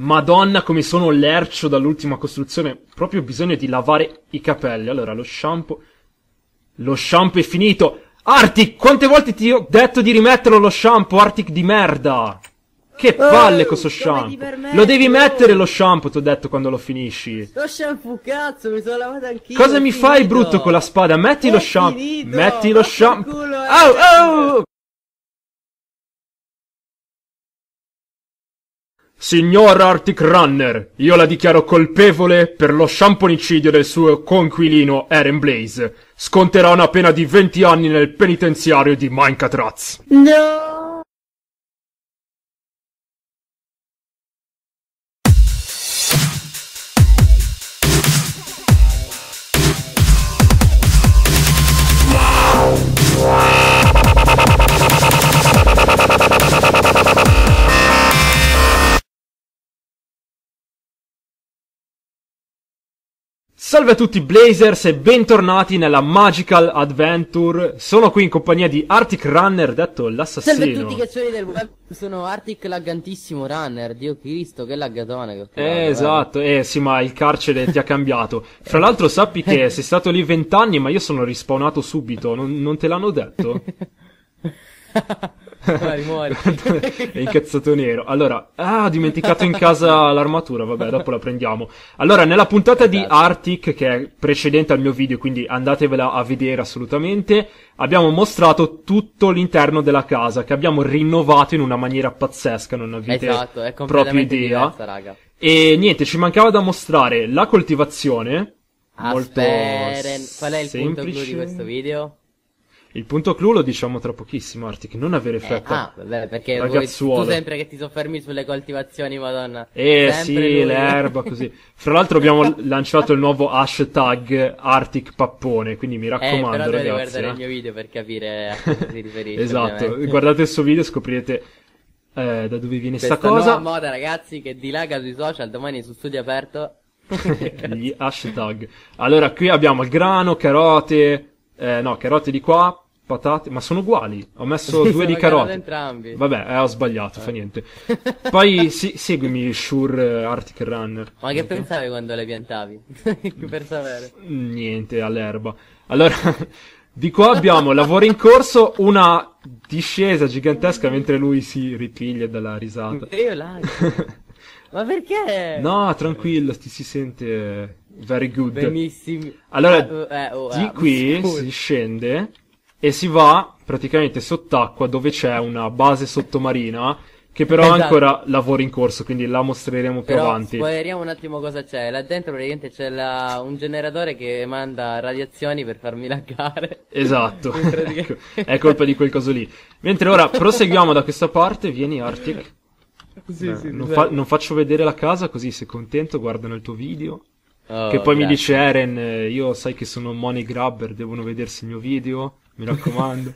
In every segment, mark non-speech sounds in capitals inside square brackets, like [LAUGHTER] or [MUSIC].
Madonna come sono lercio dall'ultima costruzione. Proprio bisogno di lavare i capelli. Allora, lo shampoo... Lo shampoo è finito! Artic, quante volte ti ho detto di rimetterlo lo shampoo, Artic di merda! Che oh, palle oh, questo shampoo! Lo devi mettere lo shampoo, ti ho detto quando lo finisci. Lo shampoo, cazzo, mi sono lavato anch'io. Cosa mi finito. fai brutto con la spada? Metti è lo shampoo. Metti lo shampoo. Culo, oh, oh! Signor Arctic Runner, io la dichiaro colpevole per lo sciamponicidio del suo conquilino Eren Blaze. Sconterà una pena di 20 anni nel penitenziario di Minecatraz. Nooo! salve a tutti Blazers e bentornati nella Magical Adventure. Sono qui in compagnia di Arctic Runner, detto l'assassino. Salve a tutti caccioli del web. Sono Arctic laggantissimo Runner, Dio Cristo, che laggatone che ho fatto. Eh, esatto, eh sì, ma il carcere ti ha cambiato. Fra l'altro sappi che sei stato lì vent'anni, ma io sono rispawnato subito, non, non te l'hanno detto? [LAUGHS] Muori, muori. [LAUGHS] è incazzato nero. Allora, ah, ho dimenticato in casa l'armatura, vabbè, dopo la prendiamo. Allora, nella puntata di Arctic, che è precedente al mio video, quindi andatevela a vedere assolutamente, abbiamo mostrato tutto l'interno della casa, che abbiamo rinnovato in una maniera pazzesca, non avete esatto, è proprio idea. Diversa, e niente, ci mancava da mostrare la coltivazione. Asperen, molto qual è il semplice. punto clou di questo video? Il punto clou lo diciamo tra pochissimo, Artic, non avere fretta. Eh, ah, vabbè, perché Ragazzuolo. tu sempre che ti soffermi sulle coltivazioni, madonna. Eh sì, lui. l'erba, così. Fra l'altro abbiamo [LAUGHS] lanciato il nuovo hashtag Artic Pappone, quindi mi raccomando, eh, però ragazzi. guardare eh. il mio video per capire a cosa si riferisce. esatto, ovviamente. guardate il suo video e scoprirete eh, da dove viene Questa sta cosa. Questa moda, ragazzi, che dilaga sui social, domani su Studio Aperto. [LAUGHS] Gli hashtag. Allora, qui abbiamo il grano, carote... Eh, no, carote di qua, patate, ma sono uguali. Ho messo sì, due di carote. entrambi. Vabbè, eh, ho sbagliato, eh. fa niente. Poi si, seguimi Sure eh, Arctic Runner. Ma che okay. pensavi quando le piantavi? [LAUGHS] per sapere. Niente, all'erba. Allora, [LAUGHS] di qua abbiamo lavoro in corso, una discesa gigantesca mentre lui si ripiglia dalla risata. Io lago. [LAUGHS] ma perché? No, tranquillo, ti si sente very good. Benissimo. Allora, uh, uh, uh, di oh, ah, qui scusa. si scende e si va praticamente sott'acqua dove c'è una base sottomarina che però esatto. ancora lavora in corso, quindi la mostreremo più però avanti. Spoileriamo un attimo cosa c'è. Là dentro praticamente c'è la... un generatore che manda radiazioni per farmi laggare. Esatto. [LAUGHS] [LAUGHS] ecco, è colpa di quel coso lì. Mentre ora proseguiamo da questa parte, vieni Arctic. Sì, Beh, sì, non, fa... non, faccio vedere la casa così sei contento, guardano il tuo video. Oh, che poi grazie. mi dice Eren, eh, io sai che sono money grabber, devono vedersi il mio video mi raccomando.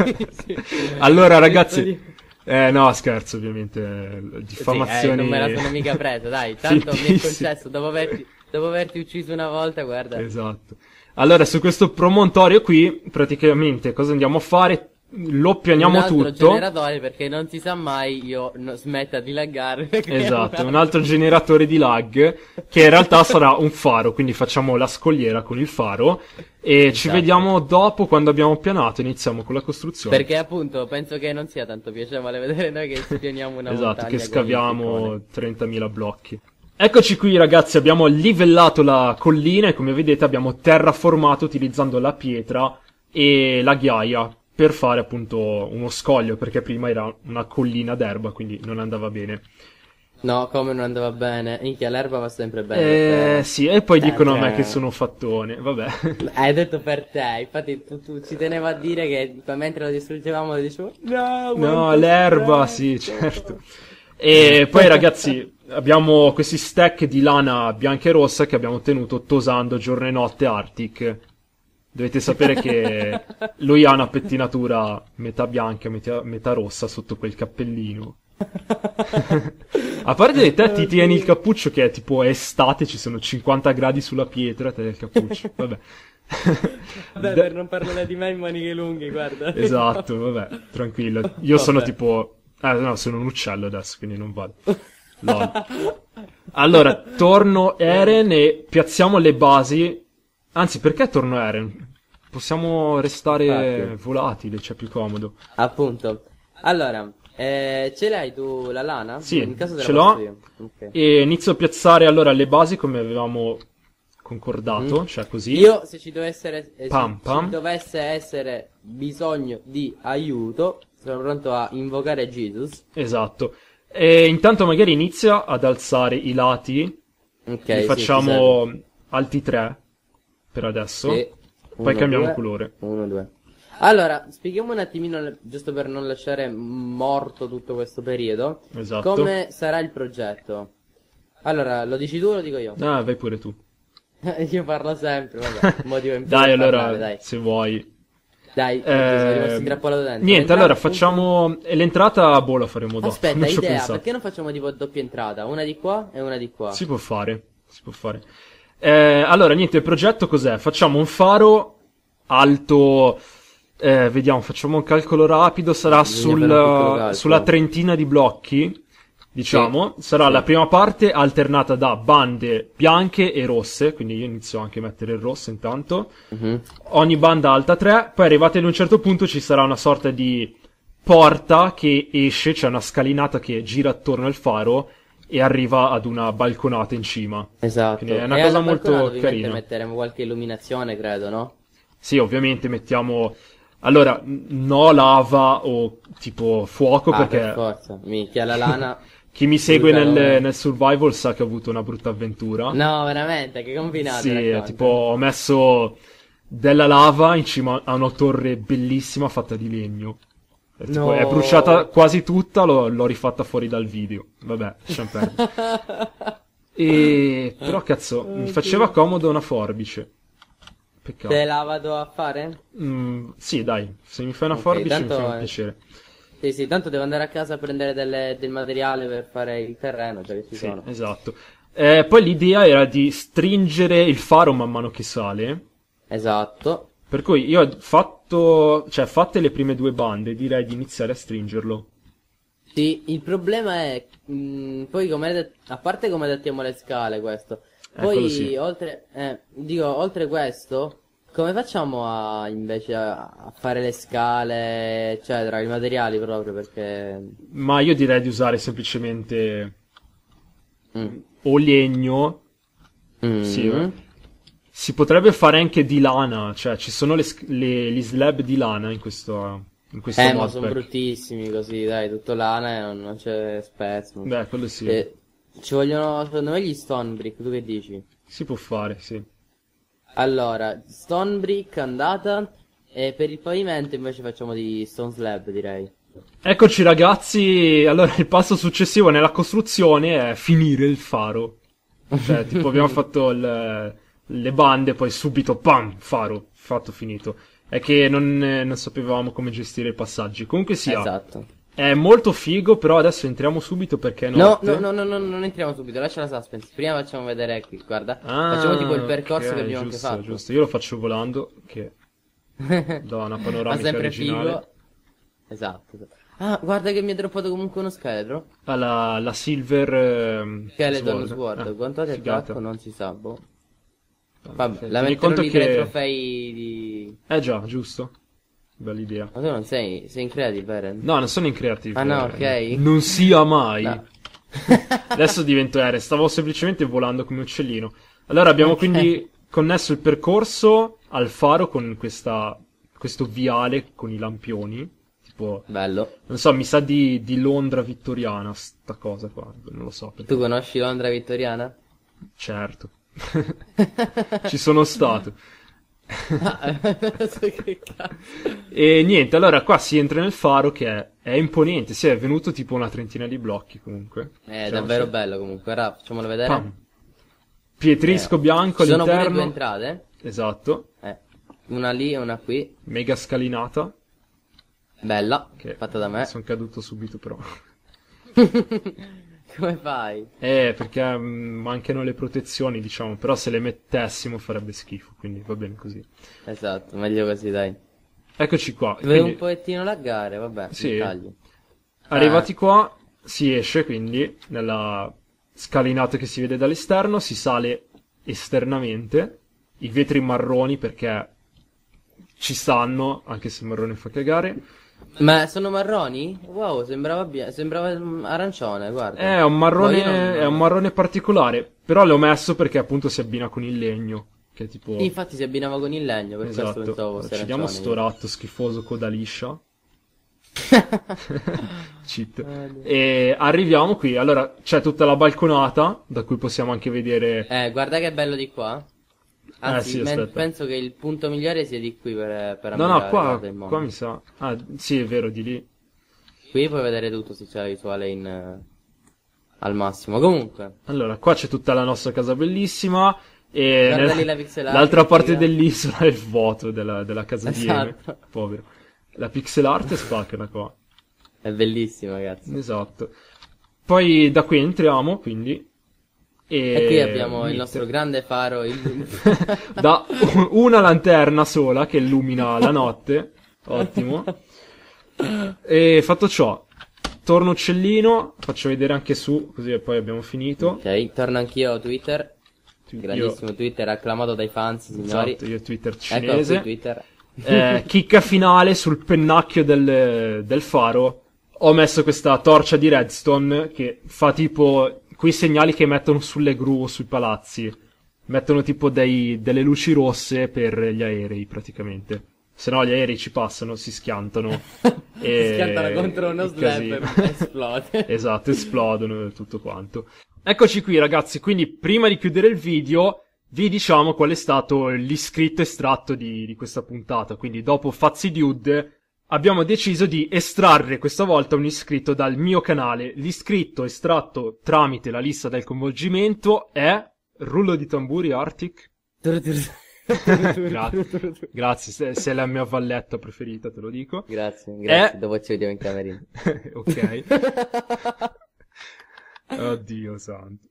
[LAUGHS] allora, ragazzi. Eh, no, scherzo, ovviamente. Diffamazione. Sì, eh, non me la sono mica presa, dai. [LAUGHS] Tanto mi è concesso dopo averti, dopo averti ucciso una volta, guarda. Esatto. Allora, su questo promontorio qui, praticamente, cosa andiamo a fare? lo pianiamo tutto. un altro tutto. generatore perché non si sa mai io no, smetta di laggare. [LAUGHS] Esatto, un altro generatore di lag che in realtà sarà un faro, quindi facciamo la scogliera con il faro e esatto. ci vediamo dopo quando abbiamo pianato, iniziamo con la costruzione. Perché appunto penso che non sia tanto piacevole vedere noi che spioniamo una [LAUGHS] esatto, che scaviamo 30.000 blocchi. Eccoci qui ragazzi, abbiamo livellato la collina e come vedete abbiamo terraformato utilizzando la pietra e la ghiaia per fare appunto uno scoglio, perché prima era una collina d'erba, quindi non andava bene. No, come non andava bene. Minchia, l'erba va sempre bene. Eh, sì, e poi eh, dicono a me eh. che sono un fattone, vabbè. [LAUGHS] Hai detto per te, infatti tu, tu ci tenevo a dire che mentre lo distruggevamo dicevo no, no l'erba, sì, certo. E poi ragazzi, abbiamo questi stack di lana bianca e rossa che abbiamo ottenuto tosando giorno e notte Arctic. Dovete sapere che [LAUGHS] lui ha una pettinatura metà bianca, metà, metà rossa sotto quel cappellino. [LAUGHS] A parte che te ti tieni il cappuccio che è tipo estate, ci sono 50 gradi sulla pietra, te il cappuccio. [LAUGHS] Vabbè. vabbè, da... per non parlare di me in maniche lunghe, guarda. Esatto, vabbè, tranquillo. Io vabbè. sono tipo... Eh, no, sono un uccello adesso, quindi non vado. Lol. Allora, torno Eren e piazziamo le basi. Anzi, perché torno Eren? Possiamo restare Infatti. volatili, c'è cioè più comodo. Appunto. Allora, eh, ce l'hai tu la lana? Sì, In caso ce l'ho. Okay. E inizio a piazzare allora le basi come avevamo concordato, mm. cioè così. Io se ci dovesse, eh, pam, pam. Ci dovesse essere bisogno di aiuto, sono pronto a invocare Jesus. Esatto. E intanto magari inizia ad alzare i lati. Ok. Li facciamo sì, alti 3 per adesso. Sì. Poi uno, cambiamo due, colore. 1, 2. Allora, spieghiamo un attimino, giusto per non lasciare morto tutto questo periodo, esatto. come sarà il progetto. Allora, lo dici tu o lo dico io? Ah, vai pure tu. [LAUGHS] io parlo sempre, vabbè, motivo in più Dai, allora, parlare, dai. se vuoi. Dai, eh, Niente, allora facciamo punto... Eh, l'entrata boh, la faremo dopo. Aspetta, non idea, perché non facciamo tipo doppia entrata? Una di qua e una di qua. Si può fare, si può fare. Eh, allora, niente, il progetto cos'è? Facciamo un faro alto eh, vediamo, facciamo un calcolo rapido, sarà sul, eh, sulla trentina di blocchi, diciamo, sì, sarà sì. la prima parte alternata da bande bianche e rosse, quindi io inizio anche a mettere il rosso intanto, uh-huh. ogni banda alta 3, poi arrivate ad un certo punto ci sarà una sorta di porta che esce, c'è cioè una scalinata che gira attorno al faro e arriva ad una balconata in cima. Esatto. Quindi è una e cosa molto carina. metteremo qualche illuminazione, credo, no? Sì, ovviamente mettiamo allora, no lava o tipo fuoco ah, perché... Per forza, minchia la lana... [LAUGHS] Chi mi segue nel, nel, survival sa che ho avuto una brutta avventura. No, veramente, che combinato. Sì, tipo ho messo della lava in cima a una torre bellissima fatta di legno. È, tipo, no. è bruciata quasi tutta, l'ho, l'ho, rifatta fuori dal video. Vabbè, champagne. [LAUGHS] e... Però cazzo, oh, mi faceva comodo una forbice. Peccato. Te la vado a fare? Mm, sì, dai, se mi fai una okay, forbice mi fa un è... piacere. Sì, sì, tanto devo andare a casa a prendere delle, del materiale per fare il terreno, già che ci sì, sono. Esatto. Eh, poi l'idea era di stringere il faro man mano che sale. Esatto. Per cui io ho fatto, cioè fatte le prime due bande, direi di iniziare a stringerlo. Sì, il problema è, mh, mm, poi come a parte come adattiamo le scale questo, eh, Poi, sì. oltre, eh, dico, oltre questo, come facciamo a, invece a fare le scale, eccetera, i materiali proprio perché... Ma io direi di usare semplicemente mm. o legno, mm. sì, eh? si potrebbe fare anche di lana, cioè ci sono le, le, gli slab di lana in questo... In questo eh, modpack. ma sono bruttissimi così, dai, tutto lana e non c'è spezzo. Beh, quello sì. E ci vogliono, secondo me, gli Stonebrick, tu che dici? Si può fare, sì. Allora, Stonebrick andata e per il pavimento invece facciamo di Stone Slab, direi. Eccoci ragazzi, allora il passo successivo nella costruzione è finire il faro. Cioè, [LAUGHS] tipo abbiamo fatto il, le bande, poi subito, pam, faro, fatto, finito. È che non, eh, non sapevamo come gestire i passaggi. Comunque sia... Esatto. È molto figo, però adesso entriamo subito perché no. No, no, no, no, non entriamo subito, lascia la suspense. Prima facciamo vedere qui, guarda. Ah, facciamo tipo il percorso okay, che abbiamo giusto, fatto. Giusto, io lo faccio volando, che [LAUGHS] da una panoramica Ma sempre originale. figo. Esatto, esatto. Ah, guarda che mi ha droppato comunque uno scheletro. Alla ah, la, silver... Eh, Skeleton sword. sword. Eh, Quanto ha attacco non si sa, boh. Vabbè, la metterò lì che... trofei di... Eh già, giusto. Bella idea. Ma tu non sei, sei in creative, Eren? No, non sono in creative. Ah no, ok. Non sia mai. No. [LAUGHS] Adesso divento Eren, stavo semplicemente volando come uccellino. Allora abbiamo okay. quindi connesso il percorso al faro con questa, questo viale con i lampioni. Tipo, Bello. Non so, mi sa di, di Londra vittoriana, sta cosa qua, non lo so. Perché... Tu conosci Londra vittoriana? Certo. [LAUGHS] Ci sono stato. Ah, eh. [LAUGHS] e niente, allora qua si entra nel faro che è, è imponente, si è venuto tipo una trentina di blocchi comunque. È eh, cioè, davvero so. bello comunque, ora facciamolo vedere. Pam. Pietrisco eh, bianco all'interno. Sono pure due entrate. Esatto. Eh, una lì e una qui. Mega scalinata. Bella, fatta da me. Sono caduto subito però. [LAUGHS] Come fai? Eh, perché mh, mm, mancano le protezioni, diciamo, però se le mettessimo farebbe schifo, quindi va bene così. Esatto, meglio così, dai. Eccoci qua. Dovevo quindi... un pochettino laggare, vabbè, sì. Arrivati ah. qua, si esce quindi nella scalinata che si vede dall'esterno, si sale esternamente, i vetri marroni perché ci stanno, anche se il marrone fa cagare ma sono marroni? Wow, sembrava, bia- sembrava mm, arancione, guarda. Eh, è un, marrone, no, non... è un marrone particolare, però l'ho messo perché appunto si abbina con il legno. Che tipo... Infatti si abbinava con il legno, per esatto. questo pensavo fosse Uccidiamo sto ratto schifoso coda liscia. [LAUGHS] Cheat. Ah, e arriviamo qui, allora c'è tutta la balconata, da cui possiamo anche vedere... Eh, guarda che bello di qua. Ah, Anzi, ah, sì, men- penso che il punto migliore sia di qui per, per No, no, qua, qua mi sa. Ah, sì, è vero, di lì. Qui puoi vedere tutto se c'è la visuale in, eh, al massimo. Comunque. Allora, qua c'è tutta la nostra casa bellissima. E nel... la pixelare, l'altra parte figa. dell'isola è il vuoto della, della casa esatto. di Eme. Povero. La pixel art è spaccana qua. È bellissima, ragazzi. Esatto. Poi da qui entriamo, quindi e, e qui abbiamo Mister. il nostro grande faro. Il... [LAUGHS] da una lanterna sola che illumina la notte. Ottimo. E fatto ciò, torno uccellino, faccio vedere anche su, così poi abbiamo finito. Ok, torno anch'io a Twitter. Grandissimo io... Twitter, acclamato dai fans, signori. Esatto, io Twitter ecco cinese. Ecco Twitter. Eh, chicca finale sul pennacchio del, del faro. Ho messo questa torcia di redstone che fa tipo quei segnali che mettono sulle gru o sui palazzi. Mettono tipo dei, delle luci rosse per gli aerei praticamente. Se no gli aerei ci passano, si schiantano. [LAUGHS] e... Si schiantano contro uno slab e [LAUGHS] esplode. [LAUGHS] esatto, esplodono e tutto quanto. Eccoci qui ragazzi, quindi prima di chiudere il video vi diciamo qual è stato l'iscritto estratto di, di questa puntata. Quindi dopo Fazzi Dude abbiamo deciso di estrarre questa volta un iscritto dal mio canale. L'iscritto estratto tramite la lista del coinvolgimento è Rullo di tamburi Arctic. grazie, grazie, se è la mia valletta preferita, te lo dico. Grazie, grazie. È... Dopo ci vediamo in camerino. [LAUGHS] ok. [LAUGHS] Oddio santo.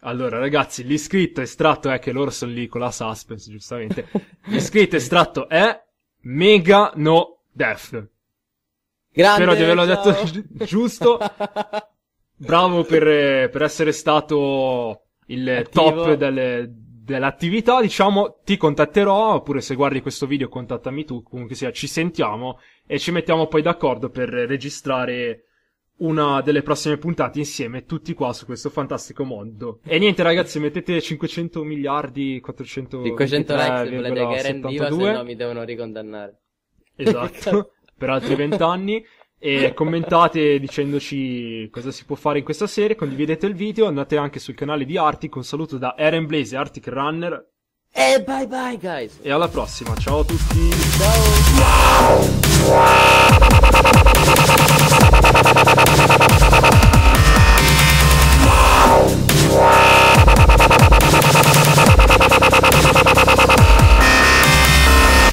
Allora, ragazzi, l'iscritto estratto è che loro sono lì con la suspense, giustamente. L'iscritto estratto è Mega No Death. Grande, Spero di averlo ciao. detto giusto. [LAUGHS] Bravo per, per, essere stato il Attivo. top delle, dell'attività. Diciamo, ti contatterò, oppure se guardi questo video contattami tu, comunque sia, ci sentiamo e ci mettiamo poi d'accordo per registrare una delle prossime puntate insieme tutti qua su questo fantastico mondo. E niente ragazzi, mettete 500 miliardi 400 500 like se volete che rendiva, se no mi devono ricondannare. Esatto, [LAUGHS] per altri vent'anni e commentate dicendoci cosa si può fare in questa serie, condividete il video, andate anche sul canale di Arctic, un saluto da Eren Blaze Arctic Runner. E bye bye guys. E alla prossima, ciao a tutti. Ciao.